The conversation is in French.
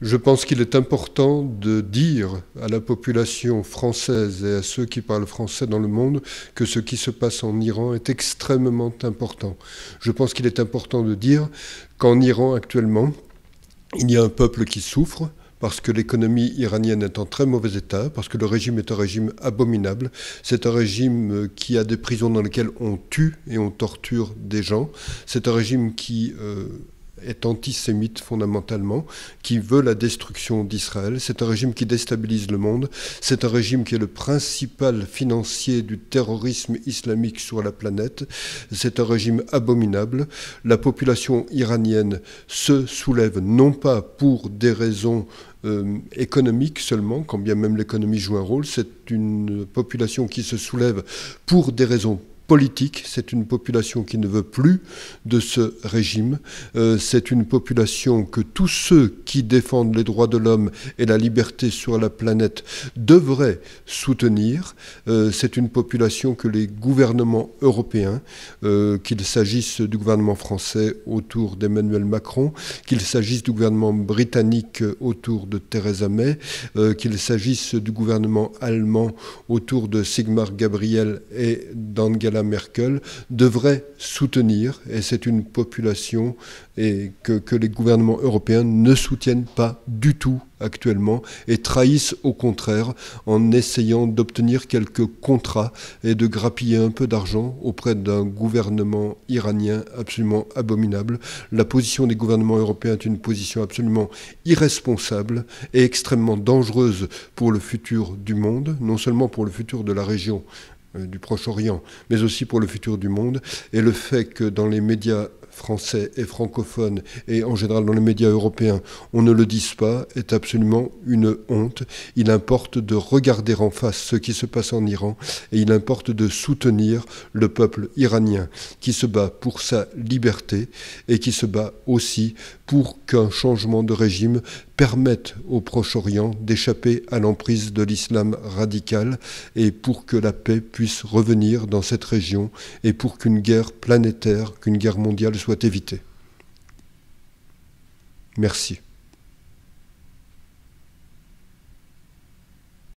Je pense qu'il est important de dire à la population française et à ceux qui parlent français dans le monde que ce qui se passe en Iran est extrêmement important. Je pense qu'il est important de dire qu'en Iran actuellement, il y a un peuple qui souffre, parce que l'économie iranienne est en très mauvais état, parce que le régime est un régime abominable. C'est un régime qui a des prisons dans lesquelles on tue et on torture des gens. C'est un régime qui euh, est antisémite fondamentalement, qui veut la destruction d'Israël. C'est un régime qui déstabilise le monde. C'est un régime qui est le principal financier du terrorisme islamique sur la planète. C'est un régime abominable. La population iranienne se soulève non pas pour des raisons euh, économiques seulement, quand bien même l'économie joue un rôle. C'est une population qui se soulève pour des raisons politique, c'est une population qui ne veut plus de ce régime, euh, c'est une population que tous ceux qui défendent les droits de l'homme et la liberté sur la planète devraient soutenir, euh, c'est une population que les gouvernements européens, euh, qu'il s'agisse du gouvernement français autour d'Emmanuel Macron, qu'il s'agisse du gouvernement britannique autour de Theresa May, qu'il s'agisse du gouvernement allemand autour de Sigmar Gabriel et d'Angela Merkel devrait soutenir, et c'est une population et que, que, les gouvernements européens ne soutiennent pas du tout actuellement et trahissent au contraire en essayant d'obtenir quelques contrats et de grappiller un peu d'argent auprès d'un gouvernement iranien absolument abominable. La position des gouvernements européens est une position absolument irresponsable et extrêmement dangereuse pour le futur du monde, non seulement pour le futur de la région euh, du Proche-Orient, mais aussi pour le futur du monde, et le fait que dans les médias français et francophones, et en général dans les médias européens, on ne le dise pas, est absolument une honte. Il importe de regarder en face ce qui se passe en Iran, et il importe de soutenir le peuple iranien qui se bat pour sa liberté et qui se bat aussi pour qu'un changement de régime permettent au Proche-Orient d'échapper à l'emprise de l'islam radical et pour que la paix puisse revenir dans cette région et pour qu'une guerre planétaire, qu'une guerre mondiale soit évitée. Merci.